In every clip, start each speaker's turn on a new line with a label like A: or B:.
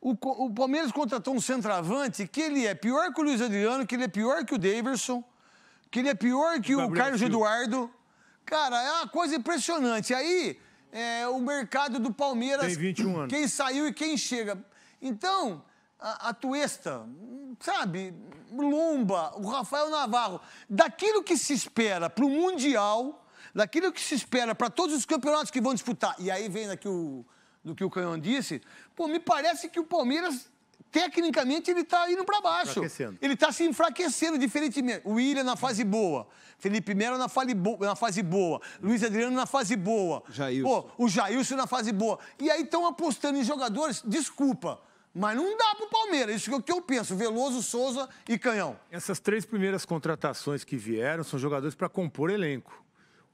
A: O, o, Palmeiras contratou um centroavante que ele é pior que o Luiz Adriano, que ele é pior que o Daverson, que ele é pior que o, o Carlos Eduardo. Cara, é uma coisa impressionante. Aí, é, o mercado do Palmeiras. Tem 21 anos. Quem saiu e quem chega. Então, a, a Tuesta, sabe? Lomba, o Rafael Navarro. Daquilo que se espera para o Mundial, daquilo que se espera para todos os campeonatos que vão disputar. E aí vem aqui o do que o Canhão disse, pô, me parece que o Palmeiras tecnicamente ele está indo para baixo. Ele está se enfraquecendo, diferentemente. O William na fase boa, Felipe Melo na, bo... na, fase boa, Luiz Adriano na fase boa, Jailson. Pô, o Jailson na fase boa. E aí estão apostando em jogadores, desculpa, mas não dá para o Palmeiras. Isso é o que eu penso. Veloso, Souza e Canhão. Essas
B: três primeiras contratações que vieram são jogadores para compor elenco.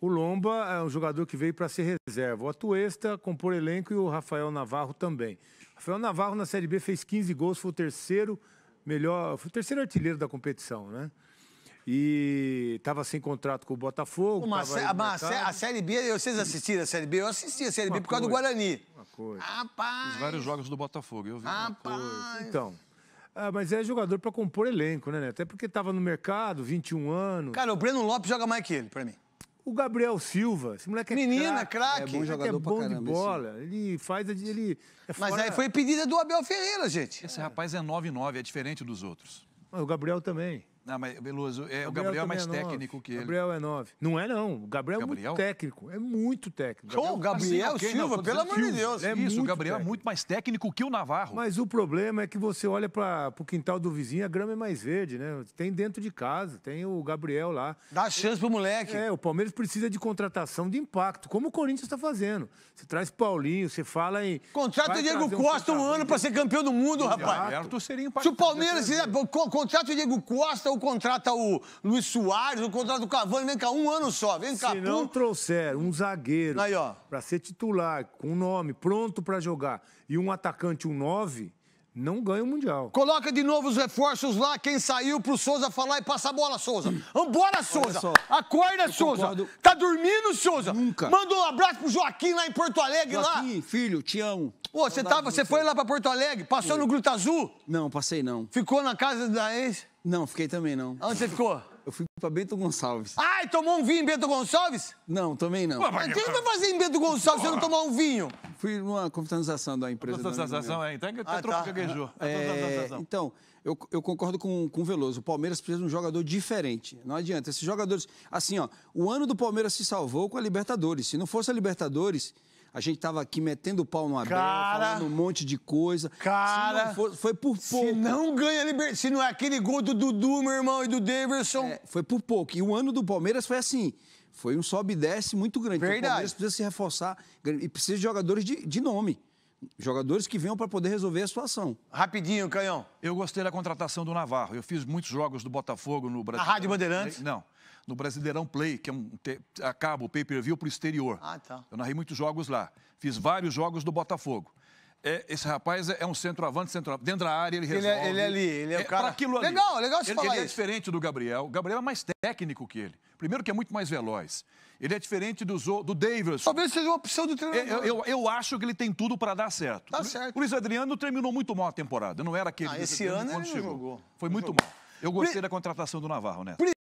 B: O Lomba é um jogador que veio para ser reserva. O Atuesta compor elenco e o Rafael Navarro também. Rafael Navarro na Série B fez 15 gols, foi o terceiro melhor, foi o terceiro artilheiro da competição, né? E estava sem contrato com o Botafogo. Uma a Série B, vocês assistiram a Série B? Eu assisti a Série uma B por coisa, causa do Guarani.
A: Uma coisa. Rapaz. Os vários
B: jogos do Botafogo, eu vi. Rapaz. Então. Ah, mas é jogador para compor elenco, né, Até porque estava no mercado, 21 anos. Cara, o Breno Lopes joga mais que ele, para mim. O Gabriel Silva, esse moleque é Menina, craque. É, é bom jogador é bom caramba, de bola. Ele faz. Ele é fora... Mas aí foi
C: pedida do Abel Ferreira, gente. Esse rapaz é 9-9, é diferente dos outros.
B: o Gabriel também.
C: Não, mas Beluso, é, o Gabriel é mais é técnico que ele. Gabriel
B: é nove. Não é, não. O
C: Gabriel, Gabriel? é muito
B: técnico. É muito técnico. Gabriel, Gabriel assim, okay, Silva, não, pelo amor de Deus. É Isso, o Gabriel é técnico. é muito mais técnico que o Navarro. Mas o problema é que você olha para o quintal do vizinho, a grama é mais verde, né? Tem dentro de casa, tem o Gabriel lá. Dá chance pro moleque. É, o Palmeiras precisa de contratação de impacto, como o Corinthians está fazendo. Você traz Paulinho, você fala em. Contrata o Diego Costa um, um ano para
A: ser campeão do mundo, rapaz. o seria Se o Palmeiras contrata o Diego Costa contrata o Luiz Soares, o contrata o Cavani, vem cá, um ano só, vem cá. Se não
B: trouxer um zagueiro para ser titular, com um nome, pronto para
A: jogar, e um atacante, um nove não ganha o Mundial. Coloca de novo os reforços lá, quem saiu pro Souza falar e passa a bola, Souza. Vambora, Souza! Acorda, Souza! Concordo. Tá dormindo, Souza? Nunca. Manda um abraço pro Joaquim lá em Porto Alegre Joaquim, lá. filho, te amo. Ô, você tava, tá, você foi lá pra Porto Alegre? Passou no Gruta Azul? Não, passei não. Ficou na casa da ex? Não, fiquei também não. Onde você ficou? Eu fui pra Bento Gonçalves. Ai, ah, tomou um vinho em Bento Gonçalves? Não, também não. Mas O que você vai fazer em Bento Gonçalves se você não tomar um vinho? Fui numa confraternização da empresa. Confraternização, é. Então, ah, tá. É,
C: então, eu, eu concordo com, com o Veloso. O Palmeiras precisa de um jogador diferente. Não adianta. Esses jogadores... Assim, ó, o ano do Palmeiras se salvou com a Libertadores. Se não fosse a Libertadores a gente tava aqui metendo o pau no Abel, cara, falando
A: um monte de coisa. Cara, for, foi por pouco. Se não ganha liber... se não é aquele gol do Dudu, meu irmão, e do Daverson. É, foi por pouco. E o ano do Palmeiras foi assim. Foi um sobe e desce muito grande.
C: Então, Verdade. o Palmeiras precisa se reforçar e precisa de jogadores de, de nome. Jogadores que venham para poder resolver a situação. Rapidinho, Canhão. Eu gostei da contratação do Navarro. Eu fiz muitos jogos do Botafogo no Brasil. A Rádio Bandeirantes? Não no Brasileirão Play, que é um acaba o pay-per-view para o exterior. Ah, tá. Eu narrei muitos jogos lá. Fiz vários jogos do Botafogo. É, esse rapaz é, é um centroavante, centroavante. Dentro da área, ele resolve. Ele é, ele é ali, ele é, é o cara... Aquilo ali. Legal, legal você ele, falar ele é isso. é diferente do Gabriel. O Gabriel é mais técnico que ele. Primeiro que é muito mais veloz. Ele é diferente do, do Davis. Talvez seja uma opção do treinador. É, eu, eu, eu acho que ele tem tudo para dar certo. Tá certo. O Luiz Adriano terminou muito mal a temporada. Não era aquele... Ah, esse ano ele não jogou. Foi não muito jogou. mal. Eu gostei Pri... da contratação do Navarro, né? Pri...